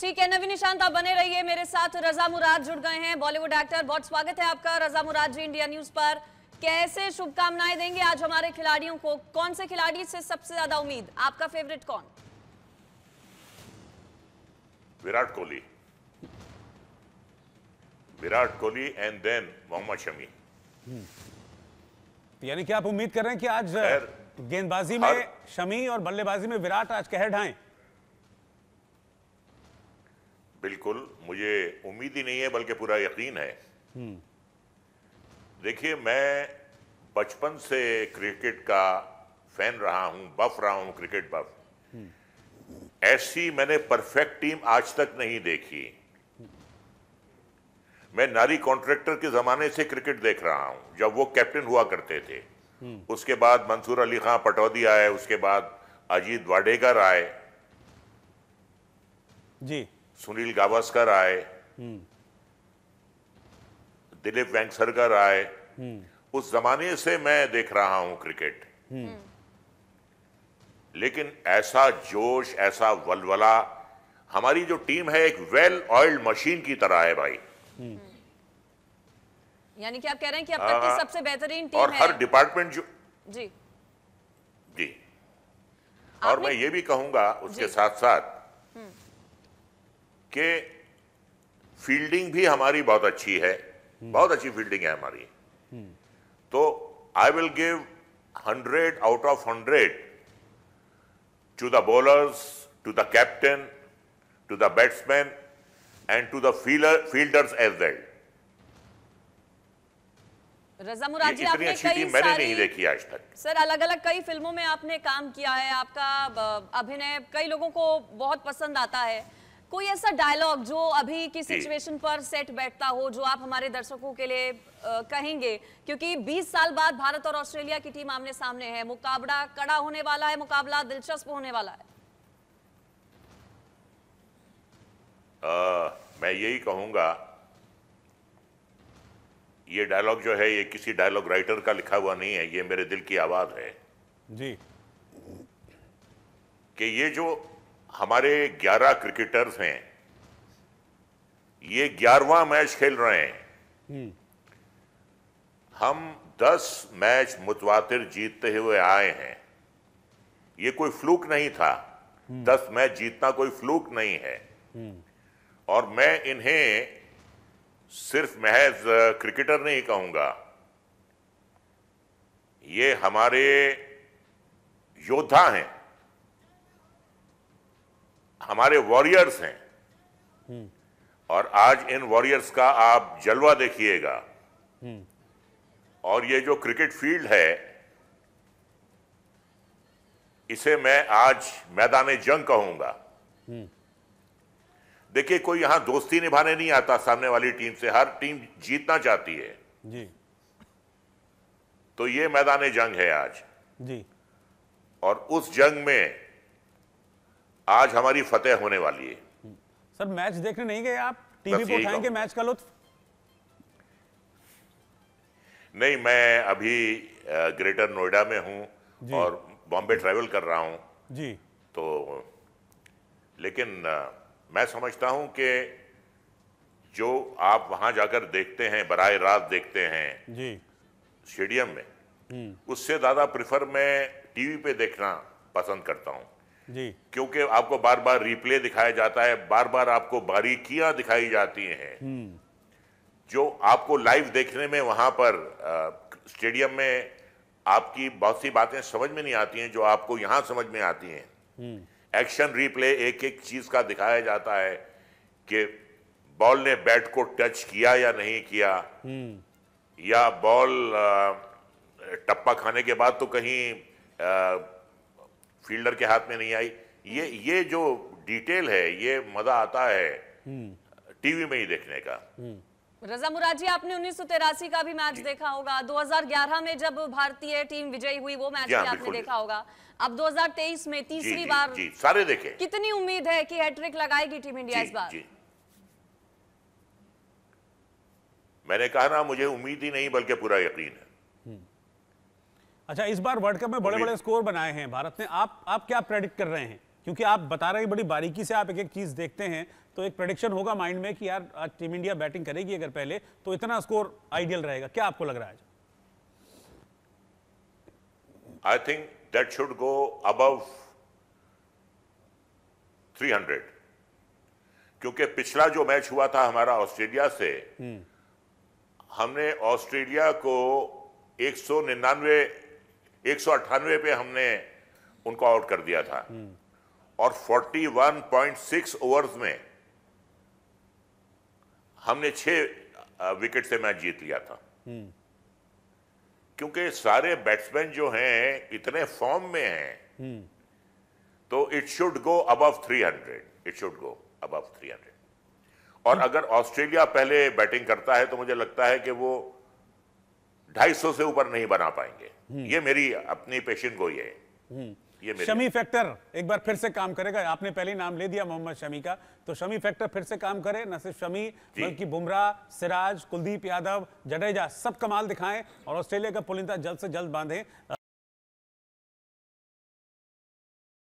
ठीक है नवीन निशांत आप बने रहिए मेरे साथ रजा मुराद जुड़ गए हैं बॉलीवुड एक्टर बहुत स्वागत है आपका रजा मुराद जी इंडिया न्यूज पर कैसे शुभकामनाएं देंगे आज हमारे खिलाड़ियों को कौन से खिलाड़ी से सबसे ज्यादा उम्मीद आपका फेवरेट कौन विराट कोहली विराट कोहली एंड देन मोहम्मद शमी हम्म। यानी कि आप उम्मीद कर रहे हैं कि आज गेंदबाजी में शमी और बल्लेबाजी में विराट आज कह ढाएं बिल्कुल मुझे उम्मीद ही नहीं है बल्कि पूरा यकीन है हम्म। देखिए मैं बचपन से क्रिकेट का फैन रहा हूं बफ रहा हूं क्रिकेट बफ हम्म। ऐसी मैंने परफेक्ट टीम आज तक नहीं देखी हम्म। मैं नारी कॉन्ट्रैक्टर के ज़माने से क्रिकेट देख रहा हूं जब वो कैप्टन हुआ करते थे उसके बाद मंसूर अली खां पटौदी आए उसके बाद अजीत वाडेकर आए जी सुनील गावस्कर आए हम्म। दिलीप वैंगसरकर आए हम्म। उस जमाने से मैं देख रहा हूं क्रिकेट हम्म। लेकिन ऐसा जोश ऐसा वलवला हमारी जो टीम है एक वेल ऑयल्ड मशीन की तरह है भाई यानी कि आप कह रहे हैं कि अब तक की हाँ। सबसे बेहतरीन टीम और है। हर डिपार्टमेंट जो जी जी और मैं ये भी कहूंगा उसके साथ साथ कि फील्डिंग भी हमारी बहुत अच्छी है बहुत अच्छी फील्डिंग है हमारी तो I will give hundred out of hundred to the bowlers to the captain to the batsmen and to the fielders as well Raza Muradi आपने कई मैंने नहीं देखी आज तक सर अलग अलग कई फिल्मों में आपने काम किया है आपका अभिनय कई लोगों को बहुत पसंद आता है कोई ऐसा डायलॉग जो अभी की सिचुएशन पर सेट बैठता हो जो आप हमारे दर्शकों के लिए आ, कहेंगे क्योंकि 20 साल बाद भारत और ऑस्ट्रेलिया की टीम आमने सामने है मुकाबला कड़ा होने वाला है मुकाबला दिलचस्प होने वाला है आ, मैं यही कहूंगा ये डायलॉग जो है ये किसी डायलॉग राइटर का लिखा हुआ नहीं है ये मेरे दिल की आवाज है जी कि ये जो हमारे 11 क्रिकेटर्स हैं ये ग्यारहवा मैच खेल रहे हैं हम्म। हम 10 मैच मुतवातिर जीतते हुए आए हैं ये कोई फ्लूक नहीं था हम्म। दस मैच जीतना कोई फ्लूक नहीं है हम्म। और मैं इन्हें सिर्फ महज क्रिकेटर नहीं कहूंगा ये हमारे योद्धा हैं हमारे वॉरियर्स हैं और आज इन वॉरियर्स का आप जलवा देखिएगा और ये जो क्रिकेट फील्ड है इसे मैं आज मैदान जंग कहूंगा देखिए कोई यहां दोस्ती निभाने नहीं आता सामने वाली टीम से हर टीम जीतना चाहती है जी। तो ये मैदान जंग है आज जी। और उस जंग में आज हमारी फतेह होने वाली है सर मैच देखने नहीं गए आप टीवी पर उठाएंगे मैच का लुत्फ नहीं मैं अभी ग्रेटर नोएडा में हूं और बॉम्बे ट्रेवल कर रहा हूं जी तो लेकिन मैं समझता हूं कि जो आप वहां जाकर देखते हैं बराए रात देखते हैं जी स्टेडियम में हम्म। उससे ज़्यादा प्रिफर मैं टीवी पे देखना पसंद करता हूं जी क्योंकि आपको बार बार रिप्ले दिखाया जाता है बार बार आपको बारीकियां दिखाई जाती हैं हम्म। जो आपको लाइव देखने में वहां पर स्टेडियम में आपकी बहुत सी बातें समझ में नहीं आती हैं जो आपको यहां समझ में आती हैं एक्शन हम्म। रिप्ले एक एक चीज का दिखाया जाता है कि बॉल ने बैट को टच किया या नहीं किया हम्म। या बॉल टप्पा खाने के बाद तो कहीं फील्डर के हाथ में नहीं आई ये ये जो डिटेल है ये मजा आता है टीवी में ही देखने का रजा मुराजी आपने उन्नीस का भी मैच देखा होगा 2011 में जब भारतीय टीम विजयी हुई वो मैच हाँ, भी आपने देखा होगा अब 2023 में तीसरी जी, बार जी, सारे देखे कितनी उम्मीद है कि हैट्रिक लगाएगी टीम इंडिया इस बार मैंने कहा ना मुझे उम्मीद ही नहीं बल्कि पूरा यकीन है अच्छा इस बार वर्ल्ड कप में बड़े बड़े स्कोर बनाए हैं भारत ने आप आप क्या प्रेडिक्ट कर रहे हैं क्योंकि आप बता रहे हैं बड़ी बारीकी से आप एक एक चीज देखते हैं तो एक प्रेडिक्शन होगा माइंड में कि यार आज टीम इंडिया बैटिंग करेगी अगर पहले तो इतना स्कोर आइडियल रहेगा क्या आपको लग रहा है I think that should go above three hundred क्योंकि पिछला जो मैच हुआ था हमारा ऑस्ट्रेलिया से हम्म। हमने ऑस्ट्रेलिया को एक एक पे हमने उनको आउट कर दिया था हम्म। और 41.6 ओवर्स में हमने छह विकेट से मैच जीत लिया था हम्म। क्योंकि सारे बैट्समैन जो हैं इतने फॉर्म में हैं हम्म। तो it should go above 300 it should go above 300 और अगर ऑस्ट्रेलिया पहले बैटिंग करता है तो मुझे लगता है कि वो ढाई सौ से ऊपर नहीं बना पाएंगे हम्म। ये मेरी अपनी पेशेंट को है हम्म। ये शमी फैक्टर एक बार फिर से काम करेगा आपने पहले नाम ले दिया मोहम्मद शमी का तो शमी फैक्टर फिर से काम करे न सिर्फ शमी बल्कि बुमराह सिराज कुलदीप यादव जडेजा सब कमाल दिखाएं और ऑस्ट्रेलिया का पुलिंदा जल्द से जल्द बांधे